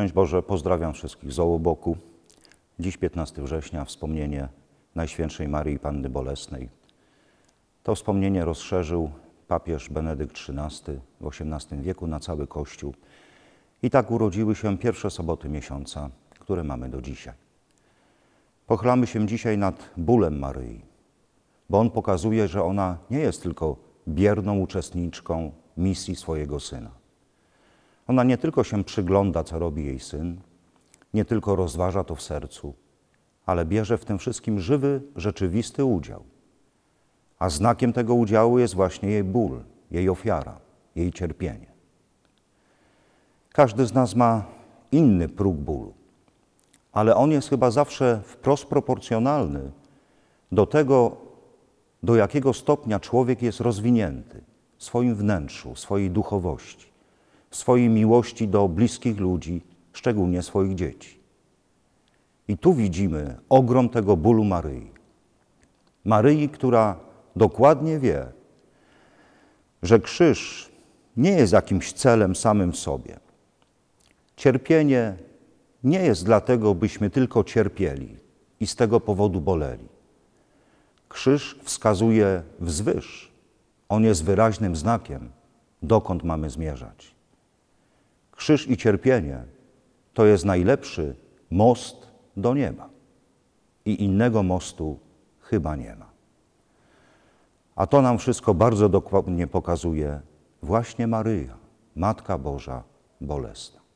Szczęść Boże, pozdrawiam wszystkich z Ołoboku. Dziś 15 września wspomnienie Najświętszej Marii Panny Bolesnej. To wspomnienie rozszerzył papież Benedykt XIII w XVIII wieku na cały Kościół. I tak urodziły się pierwsze soboty miesiąca, które mamy do dzisiaj. Pochylamy się dzisiaj nad bólem Maryi, bo on pokazuje, że ona nie jest tylko bierną uczestniczką misji swojego syna ona nie tylko się przygląda, co robi jej syn, nie tylko rozważa to w sercu, ale bierze w tym wszystkim żywy, rzeczywisty udział. A znakiem tego udziału jest właśnie jej ból, jej ofiara, jej cierpienie. Każdy z nas ma inny próg bólu, ale on jest chyba zawsze wprost proporcjonalny do tego, do jakiego stopnia człowiek jest rozwinięty w swoim wnętrzu, swojej duchowości swojej miłości do bliskich ludzi, szczególnie swoich dzieci. I tu widzimy ogrom tego bólu Maryi. Maryi, która dokładnie wie, że krzyż nie jest jakimś celem samym w sobie. Cierpienie nie jest dlatego, byśmy tylko cierpieli i z tego powodu boleli. Krzyż wskazuje wzwyż. On jest wyraźnym znakiem, dokąd mamy zmierzać krzyż i cierpienie to jest najlepszy most do nieba. I innego mostu chyba nie ma. A to nam wszystko bardzo dokładnie pokazuje właśnie Maryja, Matka Boża Bolesna.